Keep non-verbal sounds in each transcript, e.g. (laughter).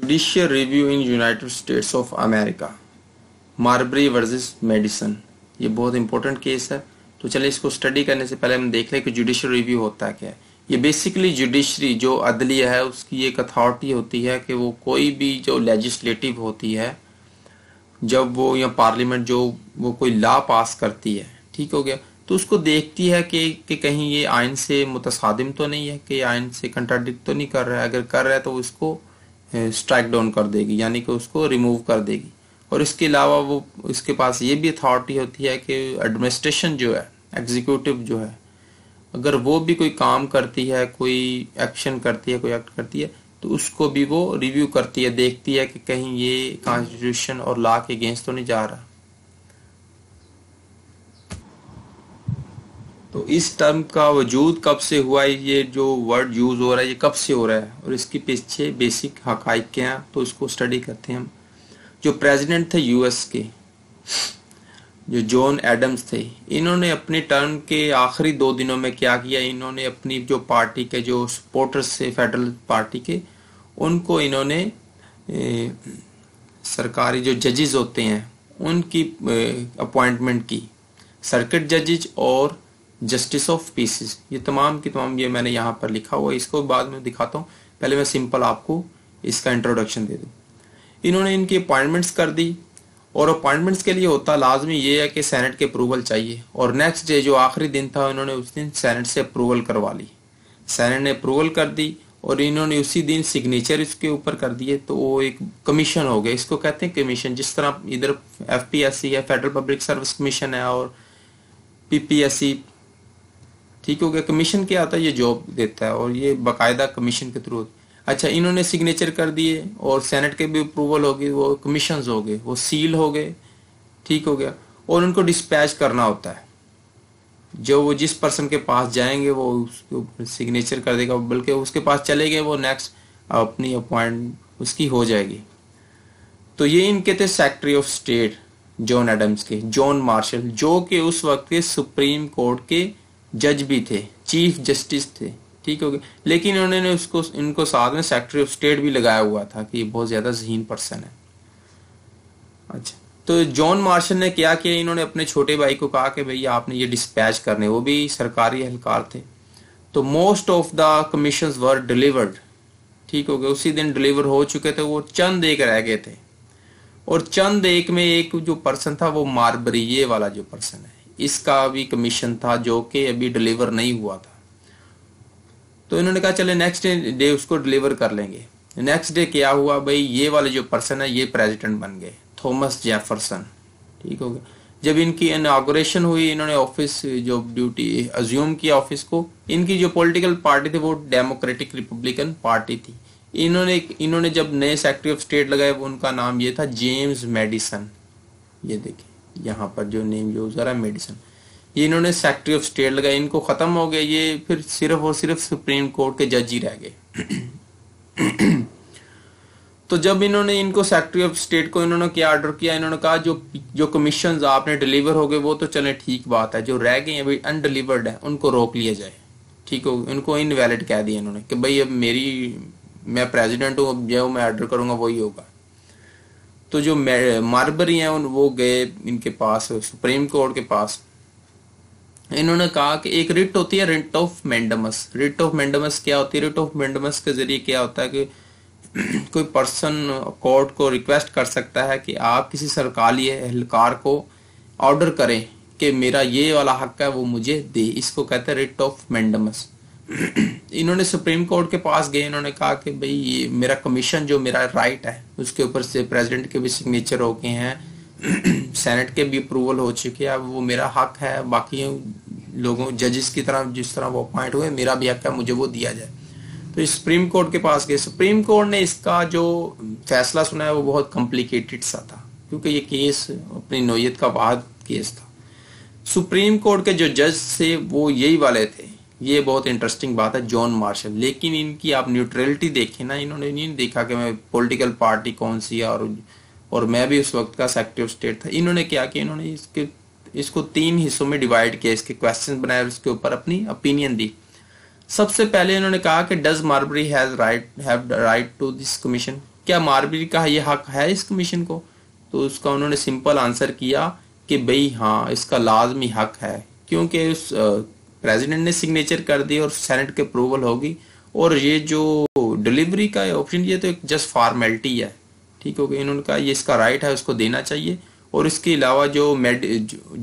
judicial review in United States of America Marbury versus Madison ये बहुत important case है तो चलिए इसको स्टडी करने से पहले हम देख लें कि जुडिशल रिव्यू होता क्या है ये बेसिकली जुडिशरी जो अदलिया है उसकी एक अथॉरिटी होती है कि वो कोई भी जो लेजिस्लेटिव होती है जब वो या पार्लियामेंट जो वो कोई लॉ पास करती है ठीक हो गया तो उसको देखती है कि कि कहीं ये आयन से मुतसादिम तो नहीं है कि आयन से कंट्राडिक्ट तो नहीं कर रहा है अगर कर रहा है तो उसको स्ट्राइक डाउन कर देगी यानी कि उसको रिमूव कर देगी और इसके अलावा वो इसके पास ये भी अथॉरिटी होती है कि एडमिनिस्ट्रेशन जो है एग्जीक्यूटिव जो है अगर वो भी कोई काम करती है कोई एक्शन करती है कोई एक्ट करती है तो उसको भी वो रिव्यू करती है देखती है कि कहीं ये कॉन्स्टिट्यूशन और लॉ के अगेंस्ट तो नहीं जा रहा तो इस टर्म का वजूद कब से हुआ है ये जो वर्ड यूज़ हो रहा है ये कब से हो रहा है और इसके पीछे बेसिक हक क्या तो इसको स्टडी करते हैं हम जो प्रेसिडेंट थे यूएस के जो जॉन एडम्स थे इन्होंने अपने टर्म के आखिरी दो दिनों में क्या किया इन्होंने अपनी जो पार्टी के जो सपोर्टर्स थे फेडरल पार्टी के उनको इन्होंने ए, सरकारी जो जजेज होते हैं उनकी अपॉइंटमेंट की सर्किट जजेज और जस्टिस ऑफ पीसिस ये तमाम की तमाम ये मैंने यहाँ पर लिखा हुआ है इसको बाद में दिखाता हूँ पहले मैं सिंपल आपको इसका इंट्रोडक्शन दे दूँ इन्होंने इनकी अपॉइंटमेंट्स कर दी और अपॉइंटमेंट्स के लिए होता लाजमी ये है कि सैनेट के अप्रूवल चाहिए और नेक्स्ट डे जो आखिरी दिन था इन्होंने उस दिन सेनेट से अप्रूवल करवा ली सैनट ने अप्रूवल कर दी और इन्होंने उसी दिन सिग्नेचर इसके ऊपर कर दिए तो वो एक कमीशन हो गया इसको कहते हैं कमीशन जिस तरह इधर एफ है फेडरल पब्लिक सर्विस कमीशन है और पीपीएससी ठीक हो गया कमीशन क्या आता है ये जॉब देता है और ये बाकायदा कमीशन के थ्रू अच्छा इन्होंने सिग्नेचर कर दिए और सेनेट के भी अप्रूवल हो गए वो कमीशन हो गए वो सील हो गए ठीक हो गया और उनको डिस्पैच करना होता है जो वो जिस पर्सन के पास जाएंगे वो उसके ऊपर सिग्नेचर कर देगा बल्कि उसके पास चले गए वो नेक्स्ट अपनी अपॉइंट उसकी हो जाएगी तो ये इनके थे secretary of state John Adams के जॉन मार्शल जो कि उस वक्त के सुप्रीम कोर्ट के जज भी थे चीफ जस्टिस थे ठीक हो गया लेकिन उन्होंने उसको इनको साथ में सेक्रेटरी ऑफ स्टेट भी लगाया हुआ था कि ये बहुत ज़्यादा जहीन पर्सन है अच्छा तो जॉन मार्शल ने क्या किया इन्होंने अपने छोटे भाई को कहा कि भैया आपने ये डिस्पैच करने वो भी सरकारी अहलकार थे तो most of the commission were delivered ठीक हो गया उसी दिन डिलीवर हो चुके थे वो चंद एक रह गए थे और चंद एक में एक जो पर्सन था वो मारबरी ये वाला जो पर्सन है इसका भी कमीशन था जो कि अभी डिलीवर नहीं हुआ था तो इन्होंने कहा चले नेक्स्ट डे उसको डिलीवर कर लेंगे नेक्स्ट डे क्या हुआ भाई ये वाले जो पर्सन है ये प्रेसिडेंट बन गए थॉमस जेफरसन ठीक हो गया जब इनकी इनाग्रेशन हुई इन्होंने ऑफिस जो ड्यूटी अज्यूम किया ऑफिस को इनकी जो पॉलिटिकल पार्टी थी वो डेमोक्रेटिक रिपब्लिकन पार्टी थी इन्होंने इन्होंने जब नए सेक्रेटरी ऑफ स्टेट लगाए उनका नाम ये था जेम्स मेडिसन ये देखिए यहाँ पर जो नेम यूज करा मेडिसन ये इन्होंने सेक्रेटरी ऑफ स्टेट लगाई इनको खत्म हो गया ये फिर सिर्फ और सिर्फ सुप्रीम कोर्ट के जज ही रह गए (clears throat) तो जब इन्होंने इनको सेक्रेटरी ऑफ स्टेट को इन्होंने क्या ऑर्डर किया इन्होंने कहा जो जो कमीशन आपने डिलीवर हो गए वो तो चले ठीक बात है जो रह गए अभी अनडिलीवर्ड है उनको रोक लिया जाए ठीक हो इनको इनवैलिड कह दिया इन्होंने कि भाई अब मेरी मैं प्रेसिडेंट हूँ अब जो मैं ऑर्डर करूंगा वही होगा तो जो मारबरी हैं उन वो गए इनके पास सुप्रीम कोर्ट के पास इन्होंने कहा कि एक रिट होती है writ of mandamus writ of mandamus क्या होती है रिट ऑफ मेंडमस के जरिए क्या होता है कि (clears throat) कोई पर्सन कोर्ट को रिक्वेस्ट कर सकता है कि आप किसी सरकारी एहलकार को ऑर्डर करें कि मेरा ये वाला हक है वो मुझे दे इसको कहते हैं रिट ऑफ मेंडमस इन्होंने सुप्रीम कोर्ट के पास गए इन्होंने कहा कि भाई ये मेरा कमीशन जो मेरा राइट है उसके ऊपर से प्रेसिडेंट के भी सिग्नेचर हो गए हैं सेनेट के भी अप्रूवल हो चुके हैं अब वो मेरा हक है बाकी लोगों जजेस की तरह जिस तरह वो अपॉइंट हुए मेरा भी हक है मुझे वो दिया जाए तो सुप्रीम कोर्ट के पास गए सुप्रीम कोर्ट ने इसका जो फैसला सुना है वो बहुत कॉम्प्लिकेटेड सा था क्योंकि ये केस अपनी नोयत का वाद केस था सुप्रीम कोर्ट के जो जज थे वो यही वाले थे ये बहुत इंटरेस्टिंग बात है जॉन मार्शल लेकिन इनकी आप न्यूट्रलिटी देखें ना इन्होंने नहीं देखा कि मैं पॉलिटिकल पार्टी कौन सी है और और मैं भी उस वक्त का सेक्रेटरी स्टेट था इन्होंने क्या किया इन्होंने इसके इसको तीन हिस्सों में डिवाइड किया इसके क्वेश्चन बनाए उसके ऊपर अपनी ओपिनियन दी सबसे पहले इन्होंने कहा कि does Marbury has right have right to this commission क्या मार्बरी का ये हक है इस कमीशन को तो उसका उन्होंने सिंपल आंसर किया कि भई हाँ इसका लाजमी हक है क्योंकि उस प्रेसिडेंट ने सिग्नेचर कर दी और सेनेट के अप्रूवल होगी और ये जो डिलीवरी का ऑप्शन ये तो एक जस्ट फॉर्मेलिटी है ठीक हो गई इन्होंने कहा ये इसका राइट है उसको देना चाहिए और इसके अलावा जो मेड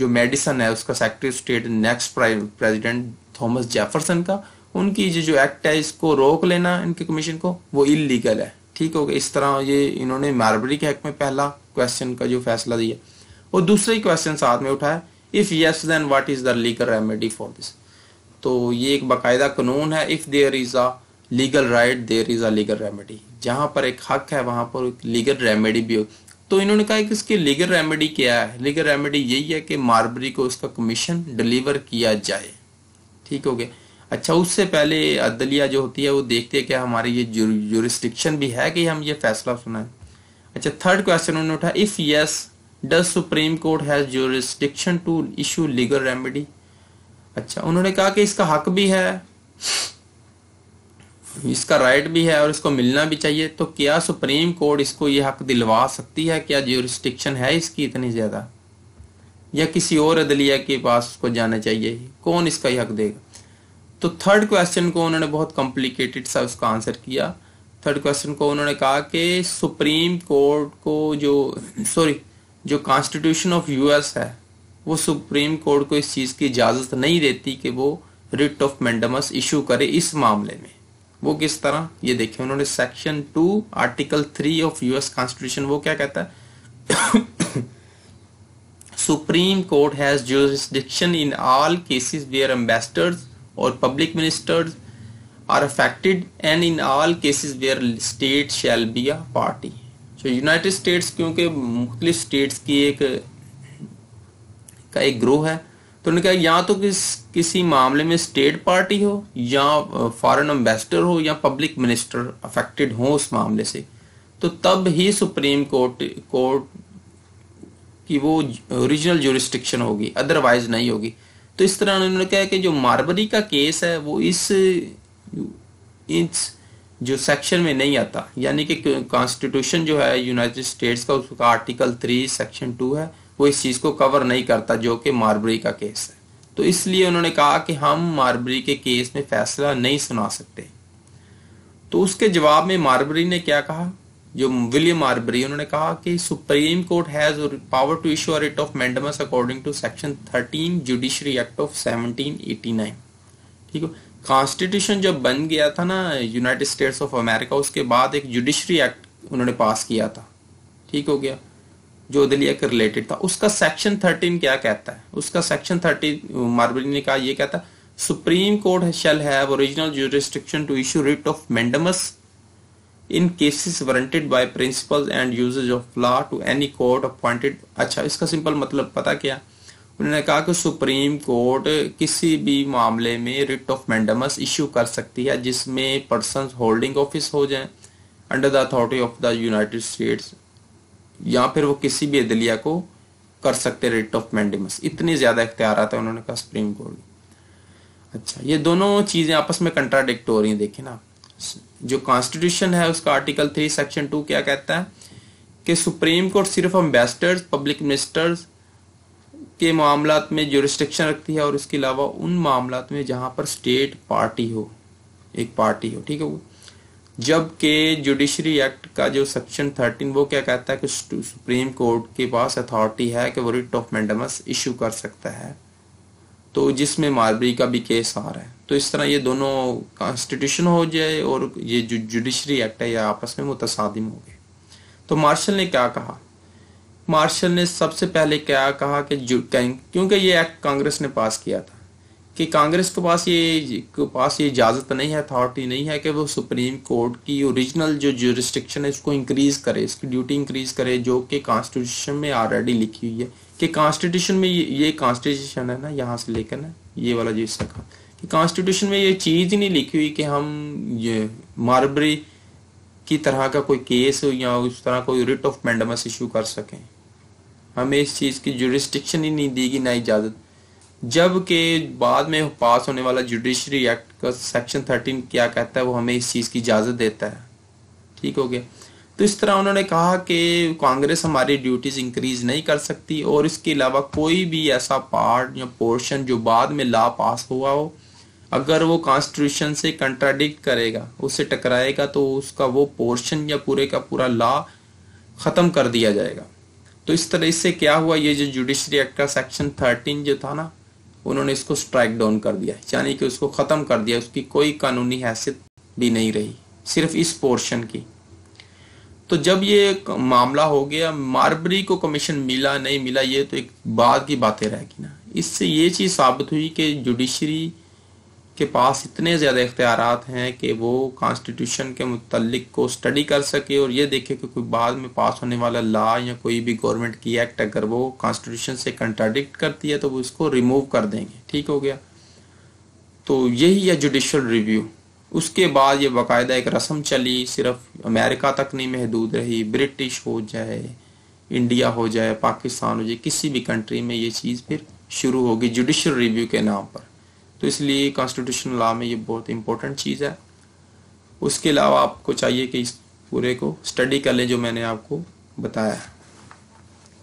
जो मेडिसन है उसका secretary state next president Thomas Jefferson का उनकी जो जो एक्ट है इसको रोक लेना इनके कमीशन को वो इलीगल है ठीक हो गया इस तरह ये इन्होंने मार्बरी के हक में पहला क्वेश्चन का जो फैसला दिया और दूसरा ही क्वेश्चन साथ में उठाया if yes then what is the legal remedy for this तो ये एक बाकायदा कानून है if there is a legal right there is a legal remedy जहां पर एक हक है वहां पर एक लीगल रेमेडी भी हो तो इन्होंने कहा कि इसकी लीगल रेमेडी क्या है लीगल रेमेडी यही है कि मारबरी को उसका कमीशन डिलीवर किया जाए ठीक हो गया अच्छा उससे पहले अदलिया जो होती है वो देखते हैं कि हमारी ये जुरिस्टिक्शन भी है कि हम ये फैसला सुनाए अच्छा थर्ड क्वेश्चन उन्होंने उठा if yes does Supreme Court has jurisdiction to issue legal remedy अच्छा उन्होंने कहा कि इसका हक भी है इसका राइट भी है और इसको मिलना भी चाहिए तो क्या सुप्रीम कोर्ट इसको ये हक दिलवा सकती है क्या ज्यूरिस्टिक्शन है इसकी इतनी ज़्यादा या किसी और अदलिया के पास उसको जाना चाहिए कौन इसका हक देगा तो थर्ड क्वेश्चन को उन्होंने बहुत कॉम्प्लिकेटेड सा उसका आंसर किया थर्ड क्वेश्चन को उन्होंने कहा कि सुप्रीम कोर्ट को जो सॉरी जो कॉन्स्टिट्यूशन ऑफ यूएस है वो सुप्रीम कोर्ट को इस चीज़ की इजाज़त नहीं देती कि वो रिट ऑफ मेंडमस इशू करे इस मामले में वो किस तरह ये देखिए उन्होंने section two article three of US constitution वो क्या कहता है (coughs) Supreme Court has jurisdiction in all cases where ambassadors और public ministers are affected and in all cases where state shall be a party so United States क्योंकि मुख्तलिफ states की एक का एक ग्रोह है तो उन्होंने कहा या तो किस किसी मामले में स्टेट पार्टी हो या फॉरेन एम्बेसडर हो या पब्लिक मिनिस्टर अफेक्टेड हो उस मामले से तो तब ही सुप्रीम कोर्ट कोर्ट की वो ओरिजिनल जोरिस्टिक्शन होगी अदरवाइज नहीं होगी तो इस तरह उन्होंने कहा कि जो मारबरी का केस है वो इस इस जो सेक्शन में नहीं आता यानी कि कॉन्स्टिट्यूशन जो है यूनाइटेड स्टेट्स का उसका आर्टिकल थ्री सेक्शन टू है वो इस चीज़ को कवर नहीं करता जो कि मारबरी का केस है तो इसलिए उन्होंने कहा कि हम मारबरी के केस में फैसला नहीं सुना सकते तो उसके जवाब में मारबरी ने क्या कहा जो विलियम मारबरी उन्होंने कहा कि Supreme Court has power to issue writ of mandamus according to section thirteen judiciary act of nine ठीक है कॉन्स्टिट्यूशन जब बन गया था ना यूनाइटेड स्टेट्स ऑफ अमेरिका उसके बाद एक जुडिशरी एक्ट उन्होंने पास किया था ठीक हो गया जो दलिया के रिलेटेड था उसका सेक्शन थर्टीन क्या कहता है उसका सेक्शन थर्टीन मार्बली ने कहा यह कहता है Supreme Court shall have original jurisdiction to issue writ of mandamus in cases warranted by principle and usages of law to any court appointed अच्छा इसका सिंपल मतलब पता क्या उन्होंने कहा कि सुप्रीम कोर्ट किसी भी मामले में रिट ऑफ मैंडमस इश्यू कर सकती है जिसमें पर्सन होल्डिंग ऑफिस हो जाए under the authority of the United States या फिर वो किसी भी अदलिया को कर सकते रिट ऑफ मैंडिमस इतने ज्यादा इख्तियार है उन्होंने कहा सुप्रीम कोर्ट अच्छा ये दोनों चीजें आपस में कंट्राडिक्ट हो रही है देखिए ना जो कॉन्स्टिट्यूशन है उसका आर्टिकल थ्री सेक्शन टू क्या कहता है कि सुप्रीम कोर्ट सिर्फ अम्बेसडर्स पब्लिक मिनिस्टर्स के मामला में जो रिस्ट्रिक्शन रखती है और उसके अलावा उन मामला में जहां पर स्टेट पार्टी हो एक पार्टी हो ठीक है जबकि जुडिशरी एक्ट का जो सेक्शन थर्टीन वो क्या कहता है कि सुप्रीम कोर्ट के पास अथॉरिटी है कि वो रिट ऑफ मैंडमस इशू कर सकता है तो जिसमें मारबरी का भी केस आ रहा है तो इस तरह ये दोनों कॉन्स्टिट्यूशन हो जाए और ये जो जुडिशरी एक्ट है ये आपस में मुतसादिम हो गए तो मार्शल ने क्या कहा मार्शल ने सबसे पहले क्या कहा कि क्योंकि ये एक्ट कांग्रेस ने पास किया था कि कांग्रेस के पास ये के पास ये इजाज़त नहीं है अथॉरिटी नहीं है कि वो सुप्रीम कोर्ट की ओरिजिनल जो जुरिस्टिक्शन है इसको इंक्रीज़ करे इसकी ड्यूटी इंक्रीज़ करे जो कि कॉन्स्टिट्यूशन में ऑलरेडी लिखी हुई है कि कॉन्स्टिट्यूशन में ये ये कॉन्स्टिट्यूशन है ना यहाँ से लेकर ना ये वाला जो इसका कॉन्स्टिट्यूशन में ये चीज़ ही नहीं लिखी हुई कि हम ये मारबरी की तरह का कोई केस या उस तरह कोई रिट ऑफ मैंडमस इशू कर सकें हमें इस चीज़ की जुरिस्टिक्शन ही नहीं देगी ना इजाज़त जबकि बाद में पास होने वाला जुडिशरी एक्ट का सेक्शन थर्टीन क्या कहता है वो हमें इस चीज़ की इजाज़त देता है ठीक हो गया तो इस तरह उन्होंने कहा कि कांग्रेस हमारी ड्यूटीज़ इंक्रीज नहीं कर सकती और इसके अलावा कोई भी ऐसा पार्ट या पोर्शन जो बाद में ला पास हुआ हो अगर वो कॉन्स्टिट्यूशन से कंट्राडिक्ट करेगा उससे टकराएगा तो उसका वो पोर्शन या पूरे का पूरा लॉ ख़त्म कर दिया जाएगा तो इस तरह इससे क्या हुआ ये जो जुडिशरी एक्ट का सेक्शन थर्टीन जो था ना उन्होंने इसको स्ट्राइक डाउन कर दिया यानी कि उसको ख़त्म कर दिया उसकी कोई कानूनी हैसियत भी नहीं रही सिर्फ इस पोर्शन की तो जब ये मामला हो गया मारबरी को कमीशन मिला नहीं मिला ये तो एक बाद की बातें रहेगी ना इससे ये चीज़ साबित हुई कि जुडिशरी के पास इतने ज़्यादा इख्तियार हैं कि वो कॉन्स्टिट्यूशन के मुतलिक को स्टडी कर सके और ये देखे कि कोई बाद में पास होने वाला लॉ या कोई भी गवर्नमेंट की एक्ट अगर वो कॉन्स्टिट्यूशन से कंट्राडिक्ट करती है तो वो इसको रिमूव कर देंगे ठीक हो गया तो यही है जुडिशल रिव्यू उसके बाद ये बाकायदा एक रस्म चली सिर्फ अमेरिका तक नहीं महदूद रही ब्रिटिश हो जाए इंडिया हो जाए पाकिस्तान हो जाए किसी भी कंट्री में ये चीज़ फिर शुरू होगी जुडिशल रिव्यू के नाम पर तो इसलिए कॉन्स्टिट्यूशन लॉ में ये बहुत इंपॉर्टेंट चीज़ है उसके अलावा आपको चाहिए कि इस पूरे को स्टडी कर लें जो मैंने आपको बताया है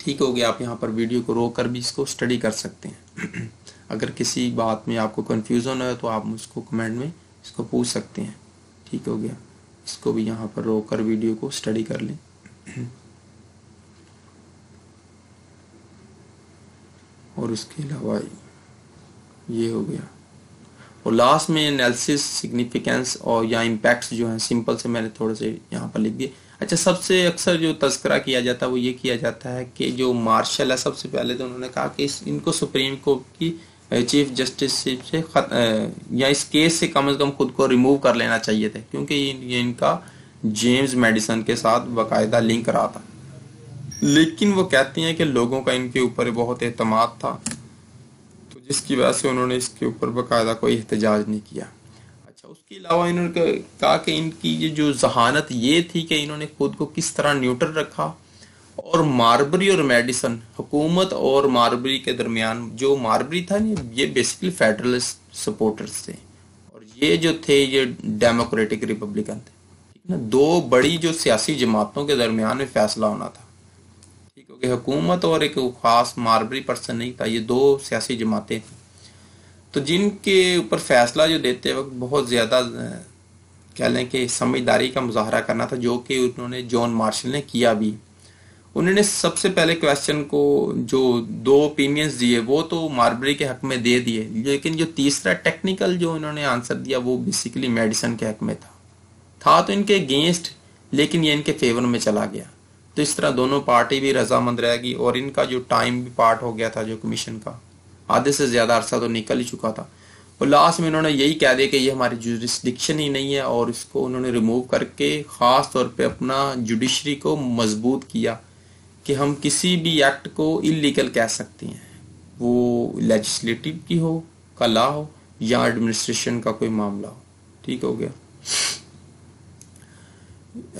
ठीक हो गया आप यहाँ पर वीडियो को रोक कर भी इसको स्टडी कर सकते हैं (clears throat) अगर किसी बात में आपको कन्फ्यूज़न हो तो आप मुझको कमेंट में इसको पूछ सकते हैं ठीक हो गया इसको भी यहाँ पर रोक कर वीडियो को स्टडी कर लें (clears throat) और उसके अलावा ये हो गया और लास्ट में एनालिसिस सिग्निफिकेंस और या इम्पैक्ट जो है सिंपल से मैंने थोड़े से यहाँ पर लिख दिए अच्छा सबसे अक्सर जो तस्करा किया जाता है वो ये किया जाता है कि जो मार्शल है सबसे पहले तो उन्होंने कहा कि इस इनको सुप्रीम कोर्ट की चीफ जस्टिस से खत, या इस केस से कम से कम खुद को रिमूव कर लेना चाहिए था क्योंकि ये इनका जेम्स मेडिसन के साथ बाकायदा लिंक रहा था लेकिन वो कहती हैं कि लोगों का इनके ऊपर बहुत अहतम था जिसकी वजह से उन्होंने इसके ऊपर बाकायदा कोई एहतजाज नहीं किया अच्छा उसके अलावा इन्होंने कहा कि इनकी ये जो जहानत ये थी कि इन्होंने खुद को किस तरह न्यूट्रल रखा और मारबरी और मेडिसन हुकूमत और मारबरी के दरमियान जो मारबरी था ये बेसिकली फेडरलिस्ट सपोर्टर्स थे और ये जो थे ये डेमोक्रेटिक रिपब्लिकन थे ना दो बड़ी जो सियासी जमातों के दरमियान में फैसला होना था क्योंकि हुकूमत और एक ख़ास मारबरी पर्सन नहीं था ये दो सियासी जमातें थी तो जिनके ऊपर फैसला जो देते वक्त बहुत ज़्यादा कह लें कि समझदारी का मुजाहरा करना था जो कि उन्होंने जॉन मार्शल ने किया भी उन्होंने सबसे पहले क्वेश्चन को जो दो ओपिनियंस दिए वो तो मारबरी के हक में दे दिए लेकिन जो तीसरा टेक्निकल जो उन्होंने आंसर दिया वो बेसिकली मेडिसन के हक में था था तो इनके अगेंस्ट लेकिन ये इनके फेवर में चला गया तो इस तरह दोनों पार्टी भी रजामंद रहेगी और इनका जो टाइम भी पार्ट हो गया था जो कमीशन का आधे से ज़्यादा अरसा तो निकल ही चुका था और लास्ट में उन्होंने यही कह दिया कि ये हमारी जुडिसडिक्शन ही नहीं है और इसको उन्होंने रिमूव करके ख़ास तौर पे अपना जुडिशरी को मजबूत किया कि हम किसी भी एक्ट को इलीगल कह सकते हैं वो लेजिस्लेटिव की हो का ला हो या एडमिनिस्ट्रेशन का कोई मामला हो ठीक हो गया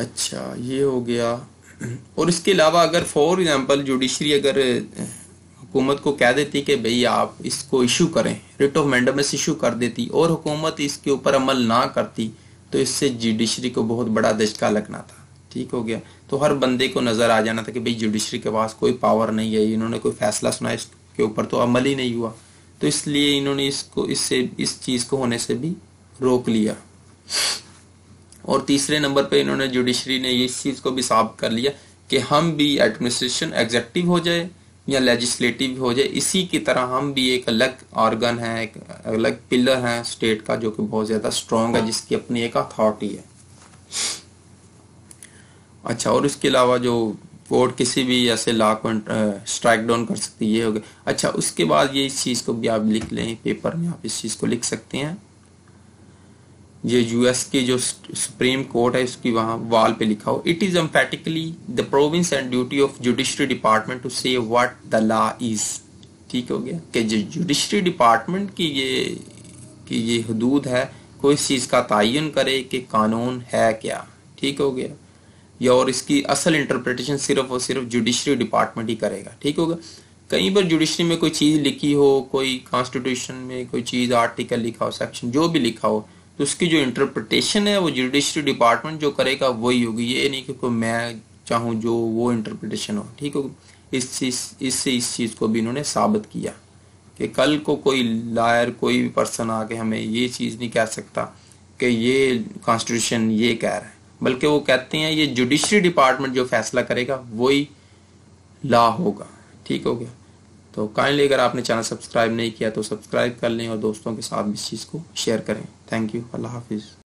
अच्छा ये हो गया और इसके अलावा अगर फॉर एग्जांपल जुडिशरी अगर हुकूमत को कह देती कि भई आप इसको इशू करें रिट ऑफ मैंडमस इशू कर देती और हुकूमत इसके ऊपर अमल ना करती तो इससे जुडिशरी को बहुत बड़ा दशका लगना था ठीक हो गया तो हर बंदे को नज़र आ जाना था कि भाई जुडिशरी के पास कोई पावर नहीं है इन्होंने कोई फैसला सुना इसके ऊपर तो अमल ही नहीं हुआ तो इसलिए इन्होंने इसको इससे इस चीज़ को होने से भी रोक लिया और तीसरे नंबर पे इन्होंने जुडिशरी ने इस चीज़ को भी साफ कर लिया कि हम भी एडमिनिस्ट्रेशन एग्जेक्टिव हो जाए या लेजिस्लेटिव हो जाए इसी की तरह हम भी एक अलग ऑर्गन है एक अलग पिलर है स्टेट का जो कि बहुत ज़्यादा स्ट्रॉन्ग है जिसकी अपनी एक अथॉरिटी है अच्छा और इसके अलावा जो कोर्ट किसी भी ऐसे ला को स्ट्राइक डाउन कर सकती है ये हो गया अच्छा उसके बाद ये इस चीज़ को भी आप लिख लें पेपर में आप इस चीज़ को लिख सकते हैं ये यूएस के जो सुप्रीम कोर्ट है उसकी वहां वाल पे लिखा हो it is emphatically the province and duty of judiciary department to say what the law is ठीक हो गया कि जो जुडिशरी डिपार्टमेंट की ये की ये हदूद है कोई इस चीज़ का तयन करे कि कानून है क्या ठीक हो गया या और इसकी असल इंटरप्रिटेशन सिर्फ और सिर्फ जुडिशरी डिपार्टमेंट ही करेगा ठीक होगा कई बार जुडिशरी में कोई चीज़ लिखी हो कोई कॉन्स्टिट्यूशन में कोई चीज़ आर्टिकल लिखा हो सेक्शन जो भी लिखा हो तो उसकी जो इंटरप्रटेशन है वो जुडिशरी डिपार्टमेंट जो करेगा वही होगी ये नहीं क्योंकि मैं चाहूँ जो वो इंटरप्रटेशन हो ठीक होगी इस चीज़ इससे इस चीज़ को भी इन्होंने साबित किया कि कल को कोई लायर कोई भी पर्सन आके हमें ये चीज़ नहीं कह सकता कि ये कॉन्स्टिट्यूशन ये कह रहा है बल्कि वो कहते हैं ये जुडिशरी डिपार्टमेंट जो फैसला करेगा वही लॉ होगा ठीक हो गया तो काइंडली अगर आपने चैनल सब्सक्राइब नहीं किया तो सब्सक्राइब कर लें और दोस्तों के साथ भी इस चीज़ को शेयर करें थैंक यू अल्लाह हाफिज़